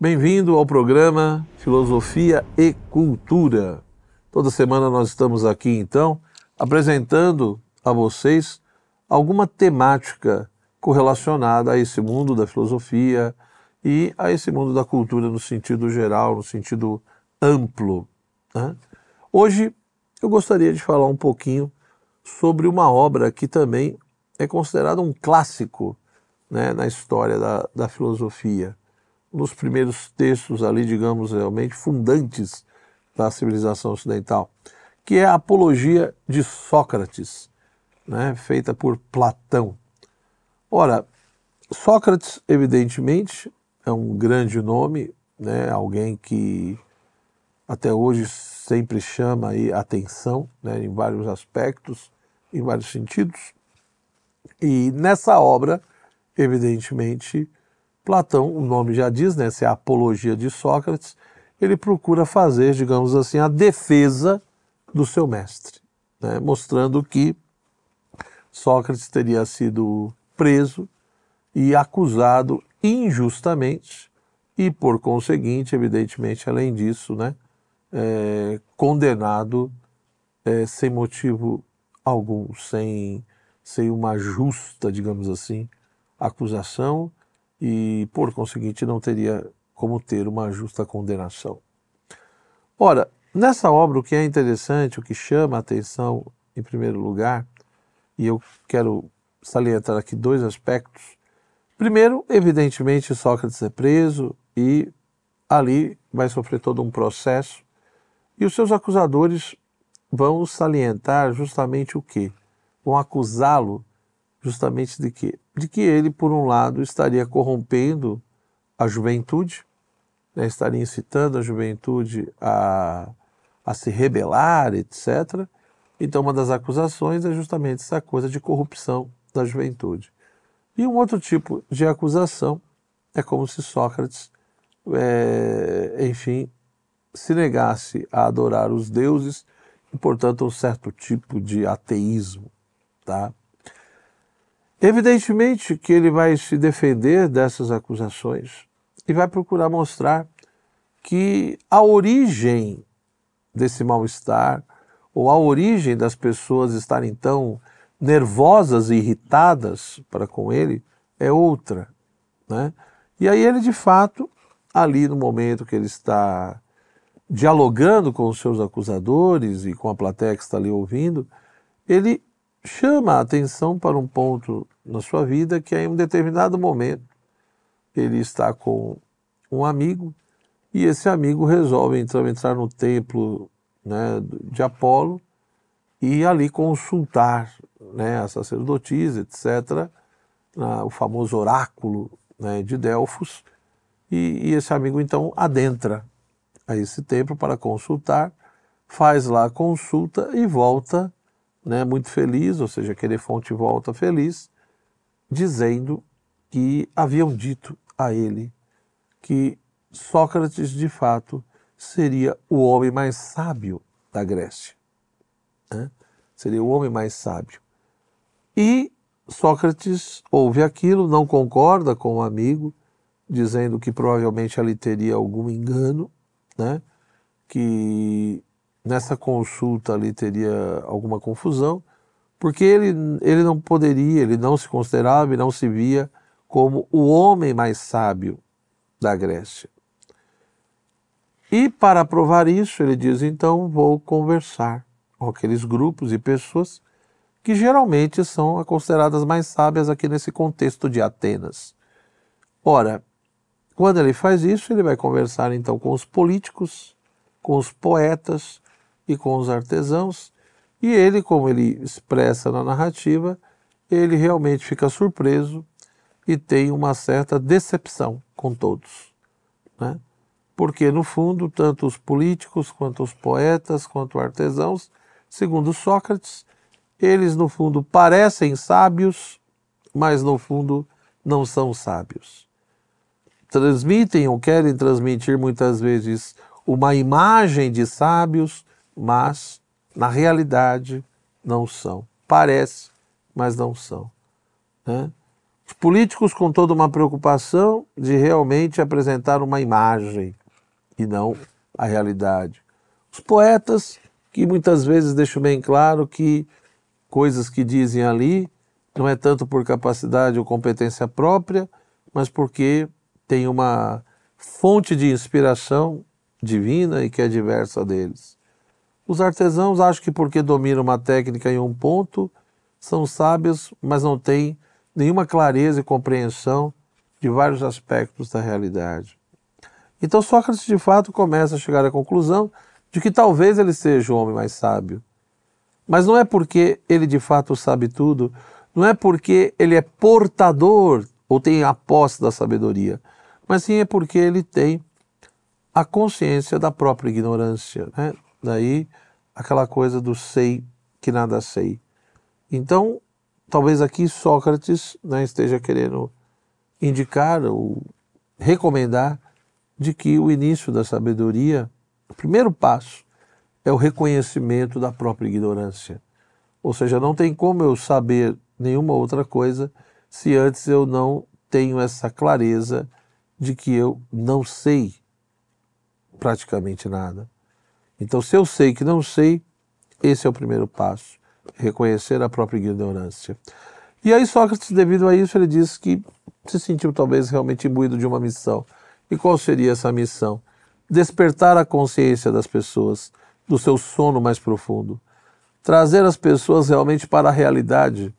Bem-vindo ao programa Filosofia e Cultura. Toda semana nós estamos aqui, então, apresentando a vocês alguma temática correlacionada a esse mundo da filosofia e a esse mundo da cultura no sentido geral, no sentido amplo. Né? Hoje eu gostaria de falar um pouquinho sobre uma obra que também é considerada um clássico né, na história da, da filosofia nos primeiros textos ali, digamos, realmente fundantes da civilização ocidental, que é a Apologia de Sócrates, né, feita por Platão. Ora, Sócrates, evidentemente, é um grande nome, né, alguém que até hoje sempre chama aí atenção né, em vários aspectos, em vários sentidos. E nessa obra, evidentemente, Platão, o nome já diz, né, essa é a apologia de Sócrates, ele procura fazer, digamos assim, a defesa do seu mestre, né, mostrando que Sócrates teria sido preso e acusado injustamente e, por conseguinte, evidentemente, além disso, né, é, condenado é, sem motivo algum, sem, sem uma justa, digamos assim, acusação e, por conseguinte, não teria como ter uma justa condenação. Ora, nessa obra, o que é interessante, o que chama a atenção, em primeiro lugar, e eu quero salientar aqui dois aspectos. Primeiro, evidentemente, Sócrates é preso e ali vai sofrer todo um processo, e os seus acusadores vão salientar justamente o quê? Vão acusá-lo justamente de quê? De que ele, por um lado, estaria corrompendo a juventude, né, estaria incitando a juventude a, a se rebelar, etc. Então, uma das acusações é justamente essa coisa de corrupção da juventude. E um outro tipo de acusação é como se Sócrates, é, enfim, se negasse a adorar os deuses e, portanto, um certo tipo de ateísmo, tá? Evidentemente que ele vai se defender dessas acusações e vai procurar mostrar que a origem desse mal-estar ou a origem das pessoas estarem tão nervosas e irritadas para com ele é outra, né? E aí ele de fato ali no momento que ele está dialogando com os seus acusadores e com a plateia que está ali ouvindo, ele chama a atenção para um ponto na sua vida que em um determinado momento ele está com um amigo e esse amigo resolve então entrar no templo né, de Apolo e ali consultar né, a sacerdotisa, etc., o famoso oráculo né, de Delfos. E, e esse amigo então adentra a esse templo para consultar, faz lá a consulta e volta né, muito feliz, ou seja, fonte volta feliz, dizendo que haviam dito a ele que Sócrates, de fato, seria o homem mais sábio da Grécia. Né? Seria o homem mais sábio. E Sócrates ouve aquilo, não concorda com o amigo, dizendo que provavelmente ali teria algum engano, né? que nessa consulta ali teria alguma confusão, porque ele, ele não poderia, ele não se considerava e não se via como o homem mais sábio da Grécia. E para provar isso, ele diz: então vou conversar com aqueles grupos e pessoas que geralmente são consideradas mais sábias aqui nesse contexto de Atenas. Ora, quando ele faz isso, ele vai conversar então com os políticos, com os poetas, e com os artesãos, e ele, como ele expressa na narrativa, ele realmente fica surpreso e tem uma certa decepção com todos. Né? Porque, no fundo, tanto os políticos, quanto os poetas, quanto os artesãos, segundo Sócrates, eles, no fundo, parecem sábios, mas, no fundo, não são sábios. Transmitem ou querem transmitir, muitas vezes, uma imagem de sábios, mas na realidade não são. Parece, mas não são. Né? Os políticos com toda uma preocupação de realmente apresentar uma imagem e não a realidade. Os poetas que muitas vezes deixam bem claro que coisas que dizem ali não é tanto por capacidade ou competência própria, mas porque tem uma fonte de inspiração divina e que é diversa deles. Os artesãos acham que porque dominam uma técnica em um ponto, são sábios, mas não têm nenhuma clareza e compreensão de vários aspectos da realidade. Então Sócrates de fato começa a chegar à conclusão de que talvez ele seja o homem mais sábio. Mas não é porque ele de fato sabe tudo, não é porque ele é portador ou tem a posse da sabedoria, mas sim é porque ele tem a consciência da própria ignorância. Né? Daí aquela coisa do sei que nada sei. Então, talvez aqui Sócrates né, esteja querendo indicar ou recomendar de que o início da sabedoria, o primeiro passo, é o reconhecimento da própria ignorância. Ou seja, não tem como eu saber nenhuma outra coisa se antes eu não tenho essa clareza de que eu não sei praticamente nada. Então, se eu sei que não sei, esse é o primeiro passo, reconhecer a própria ignorância. E aí Sócrates, devido a isso, ele diz que se sentiu talvez realmente imbuído de uma missão. E qual seria essa missão? Despertar a consciência das pessoas do seu sono mais profundo, trazer as pessoas realmente para a realidade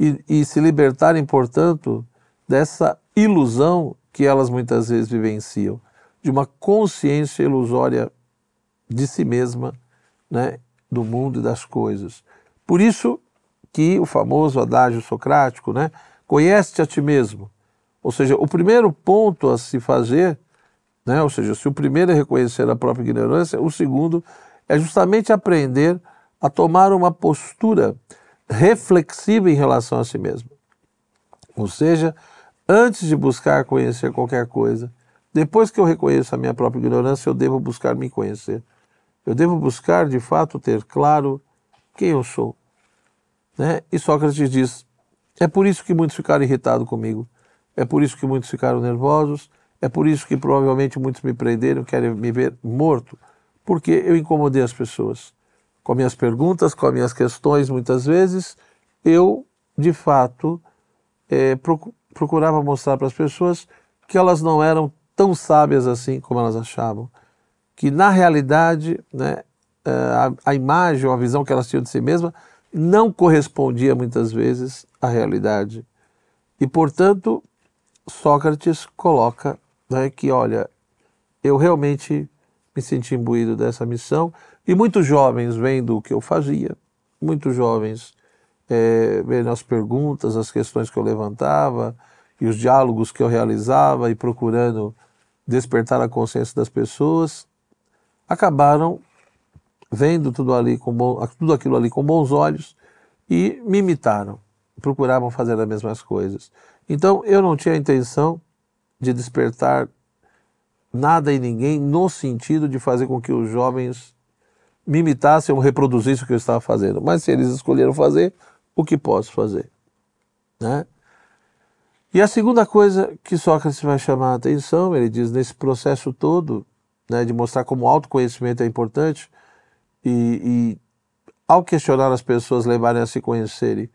e, e se libertarem, portanto, dessa ilusão que elas muitas vezes vivenciam, de uma consciência ilusória de si mesma, né, do mundo e das coisas. Por isso que o famoso adágio socrático, né, conhece-te a ti mesmo. Ou seja, o primeiro ponto a se fazer, né, ou seja, se o primeiro é reconhecer a própria ignorância, o segundo é justamente aprender a tomar uma postura reflexiva em relação a si mesmo. Ou seja, antes de buscar conhecer qualquer coisa, depois que eu reconheço a minha própria ignorância, eu devo buscar me conhecer. Eu devo buscar, de fato, ter claro quem eu sou. Né? E Sócrates diz: é por isso que muitos ficaram irritados comigo, é por isso que muitos ficaram nervosos, é por isso que provavelmente muitos me prenderam, querem me ver morto, porque eu incomodei as pessoas. Com minhas perguntas, com minhas questões, muitas vezes, eu, de fato, é, procurava mostrar para as pessoas que elas não eram tão sábias assim como elas achavam que na realidade né, eh, a, a, imagem ou a visão que elas tinham de si mesma não correspondia muitas vezes à realidade. E, portanto, Sócrates coloca né, que, olha, eu realmente me senti imbuído dessa missão e muitos jovens vendo o que eu fazia, muitos jovens é, vendo as perguntas, as questões que eu levantava e os diálogos que eu realizava e procurando despertar a consciência das pessoas, acabaram vendo tudo, ali com bom, tudo aquilo ali com bons olhos e me imitaram, procuravam fazer as mesmas coisas. Então eu não tinha a intenção de despertar nada e ninguém no sentido de fazer com que os jovens me imitassem ou reproduzissem o que eu estava fazendo. Mas se eles escolheram fazer, o que posso fazer? Né? E a segunda coisa que Sócrates vai chamar a atenção, ele diz, nesse processo todo né, de mostrar como o autoconhecimento é importante e, e, ao questionar as pessoas levarem a se conhecerem,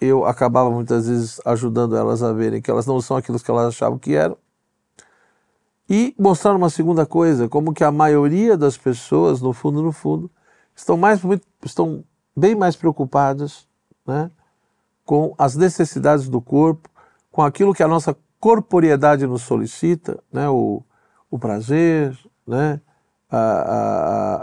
eu acabava muitas vezes ajudando elas a verem que elas não são aquilo que elas achavam que eram. E mostrar uma segunda coisa, como que a maioria das pessoas, no fundo, no fundo, estão, mais, muito, estão bem mais preocupadas né, com as necessidades do corpo, com aquilo que a nossa corporeidade nos solicita, né, o, o prazer, né? a, a,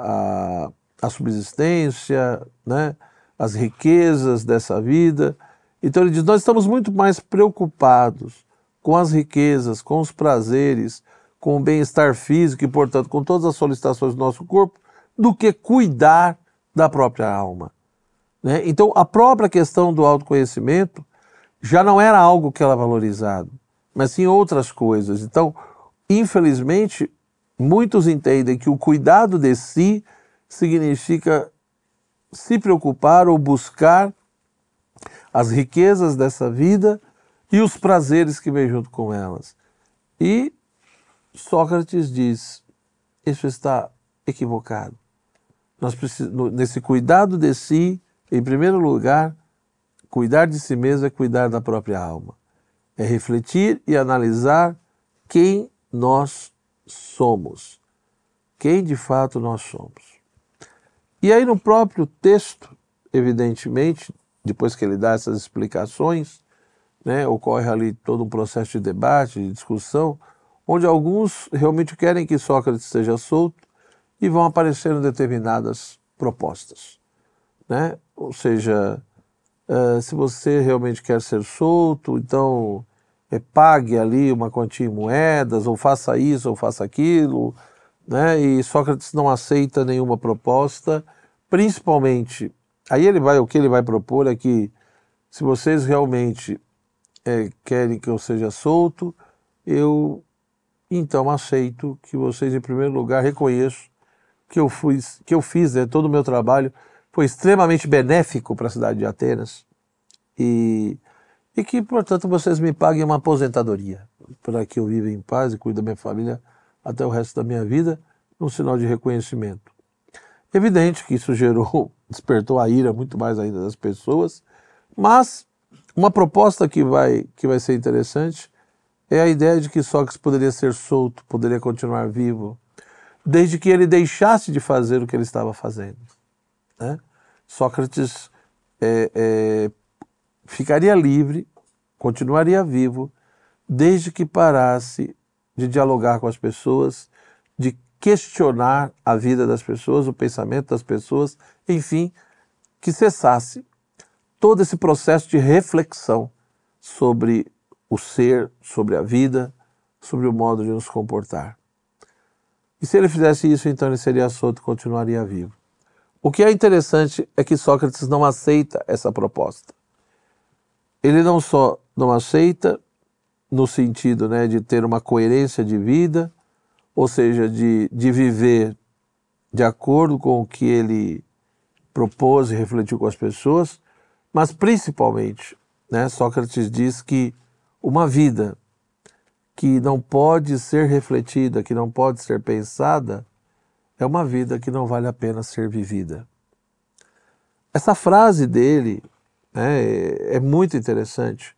a, a subsistência, né? as riquezas dessa vida. Então ele diz: nós estamos muito mais preocupados com as riquezas, com os prazeres, com o bem-estar físico e, portanto, com todas as solicitações do nosso corpo, do que cuidar da própria alma. Né? Então, a própria questão do autoconhecimento já não era algo que era valorizado, mas sim outras coisas. Então, Infelizmente, muitos entendem que o cuidado de si significa se preocupar ou buscar as riquezas dessa vida e os prazeres que vêm junto com elas. E Sócrates diz: isso está equivocado. Nós precisamos, nesse cuidado de si, em primeiro lugar, cuidar de si mesmo é cuidar da própria alma. É refletir e analisar quem nós somos, quem de fato nós somos. E aí, no próprio texto, evidentemente, depois que ele dá essas explicações, né, ocorre ali todo um processo de debate, de discussão, onde alguns realmente querem que Sócrates seja solto e vão aparecendo determinadas propostas. Né? Ou seja, uh, se você realmente quer ser solto, então eh, pague ali uma quantia em moedas, ou faça isso, ou faça aquilo, né? E Sócrates não aceita nenhuma proposta, principalmente. Aí ele vai, o que ele vai propor é que se vocês realmente é, querem que eu seja solto, eu então aceito que vocês em primeiro lugar reconheçam que eu fui, que eu fiz, né, todo o meu trabalho foi extremamente benéfico para a cidade de Atenas e e que, portanto, vocês me paguem uma aposentadoria para que eu viva em paz e cuide da minha família até o resto da minha vida, um sinal de reconhecimento. Evidente que isso gerou, despertou a ira muito mais ainda das pessoas, mas uma proposta que vai, que vai ser interessante é a ideia de que Sócrates poderia ser solto, poderia continuar vivo, desde que ele deixasse de fazer o que ele estava fazendo. Né? Sócrates é, é, ficaria livre, continuaria vivo, desde que parasse de dialogar com as pessoas, de questionar a vida das pessoas, o pensamento das pessoas, enfim, que cessasse todo esse processo de reflexão sobre o ser, sobre a vida, sobre o modo de nos comportar. E se ele fizesse isso, então ele seria solto e continuaria vivo. O que é interessante é que Sócrates não aceita essa proposta ele não só não aceita, no sentido né, de ter uma coerência de vida, ou seja, de, de viver de acordo com o que ele propôs e refletiu com as pessoas, mas principalmente, né, Sócrates diz que uma vida que não pode ser refletida, que não pode ser pensada, é uma vida que não vale a pena ser vivida. Essa frase dele é, é muito interessante,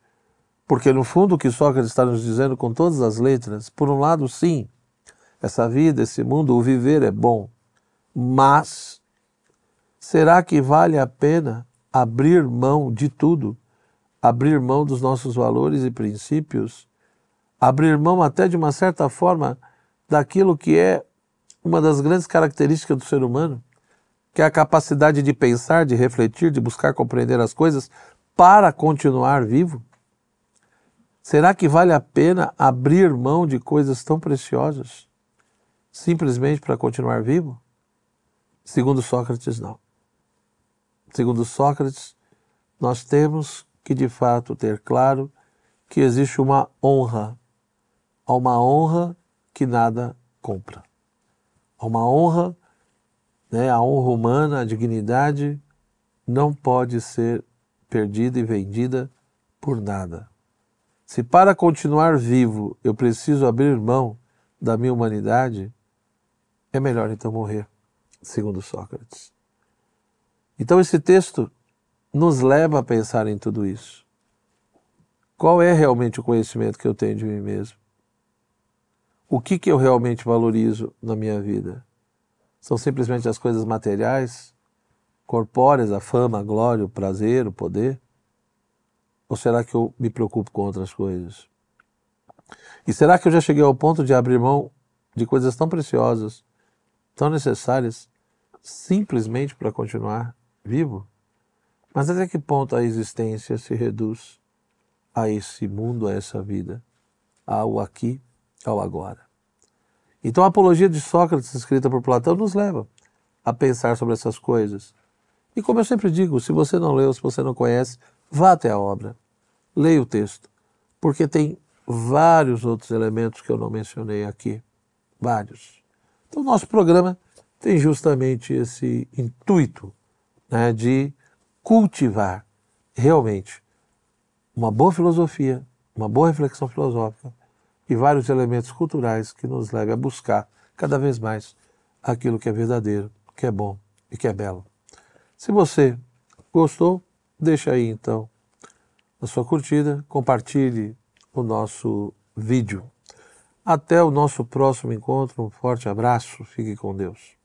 porque no fundo o que Sócrates está nos dizendo com todas as letras, por um lado, sim, essa vida, esse mundo, o viver é bom, mas será que vale a pena abrir mão de tudo? Abrir mão dos nossos valores e princípios? Abrir mão até de uma certa forma daquilo que é uma das grandes características do ser humano? que é a capacidade de pensar, de refletir, de buscar compreender as coisas para continuar vivo? Será que vale a pena abrir mão de coisas tão preciosas simplesmente para continuar vivo? Segundo Sócrates, não. Segundo Sócrates, nós temos que de fato ter claro que existe uma honra, há uma honra que nada compra, Há uma honra né? A honra humana, a dignidade não pode ser perdida e vendida por nada. Se para continuar vivo eu preciso abrir mão da minha humanidade, é melhor então morrer, segundo Sócrates. Então esse texto nos leva a pensar em tudo isso. Qual é realmente o conhecimento que eu tenho de mim mesmo? O que, que eu realmente valorizo na minha vida? São simplesmente as coisas materiais, corpóreas, a fama, a glória, o prazer, o poder? Ou será que eu me preocupo com outras coisas? E será que eu já cheguei ao ponto de abrir mão de coisas tão preciosas, tão necessárias, simplesmente para continuar vivo? Mas até que ponto a existência se reduz a esse mundo, a essa vida, ao aqui, ao agora? Então a apologia de Sócrates, escrita por Platão, nos leva a pensar sobre essas coisas. E como eu sempre digo, se você não leu, se você não conhece, vá até a obra, leia o texto, porque tem vários outros elementos que eu não mencionei aqui. Vários. Então, nosso programa tem justamente esse intuito né, de cultivar realmente uma boa filosofia, uma boa reflexão filosófica e vários elementos culturais que nos leve a buscar cada vez mais aquilo que é verdadeiro, que é bom e que é belo. Se você gostou, deixa aí então a sua curtida, compartilhe o nosso vídeo. Até o nosso próximo encontro, um forte abraço, fique com Deus.